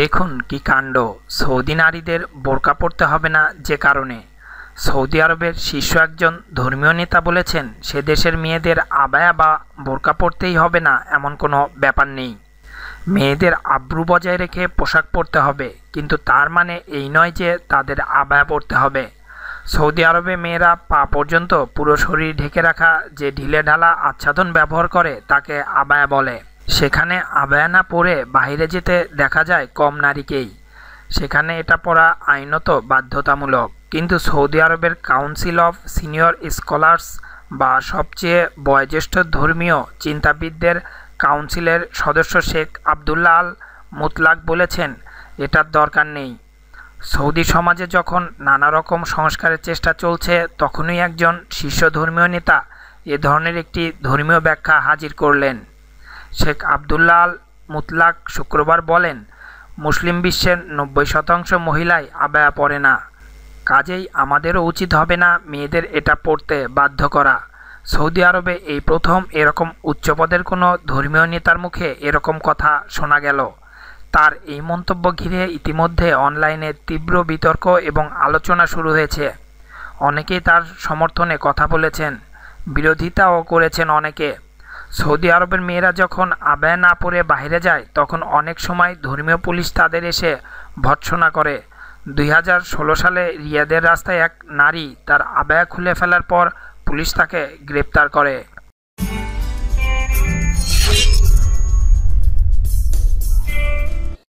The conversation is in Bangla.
দেখুন কি কাণ্ড সৌদি নারীদের বোরকা পড়তে হবে না যে কারণে সৌদি আরবের শীর্ষ একজন ধর্মীয় নেতা বলেছেন সে দেশের মেয়েদের আবায়া বা বোরকা পরতেই হবে না এমন কোনো ব্যাপার নেই মেয়েদের আব্রু বজায় রেখে পোশাক পরতে হবে কিন্তু তার মানে এই নয় যে তাদের আবায়া পরতে হবে সৌদি আরবে মেয়েরা পা পর্যন্ত পুরো শরীর ঢেকে রাখা যে ঢিলে ঢালা আচ্ছাদন ব্যবহার করে তাকে আবায়া বলে সেখানে আবায়না পরে বাহিরে যেতে দেখা যায় কম নারীকেই সেখানে এটা পড়া আইনত বাধ্যতামূলক কিন্তু সৌদি আরবের কাউন্সিল অফ সিনিয়র স্কলার্স বা সবচেয়ে বয়োজ্যেষ্ঠ ধর্মীয় চিন্তাবিদদের কাউন্সিলের সদস্য শেখ আবদুল্লা আল মুতলাক বলেছেন এটার দরকার নেই সৌদি সমাজে যখন নানা রকম সংস্কারের চেষ্টা চলছে তখনই একজন শীর্ষ ধর্মীয় নেতা এ ধরনের একটি ধর্মীয় ব্যাখ্যা হাজির করলেন শেখ আবদুল্লাল মুতলাক শুক্রবার বলেন মুসলিম বিশ্বের নব্বই শতাংশ মহিলাই আবায়া পড়ে না কাজেই আমাদেরও উচিত হবে না মেয়েদের এটা পড়তে বাধ্য করা সৌদি আরবে এই প্রথম এরকম উচ্চপদের কোনো ধর্মীয় নেতার মুখে এরকম কথা শোনা গেল তার এই মন্তব্য ঘিরে ইতিমধ্যে অনলাইনে তীব্র বিতর্ক এবং আলোচনা শুরু হয়েছে অনেকেই তার সমর্থনে কথা বলেছেন বিরোধিতাও করেছেন অনেকে সৌদি আরবের মেয়েরা যখন আবায় না পরে বাইরে যায় তখন অনেক সময় ধর্মীয় পুলিশ তাদের এসে ভৎসনা করে দুই সালে রিয়াদের রাস্তায় এক নারী তার আবেয়া খুলে ফেলার পর পুলিশ তাকে গ্রেপ্তার করে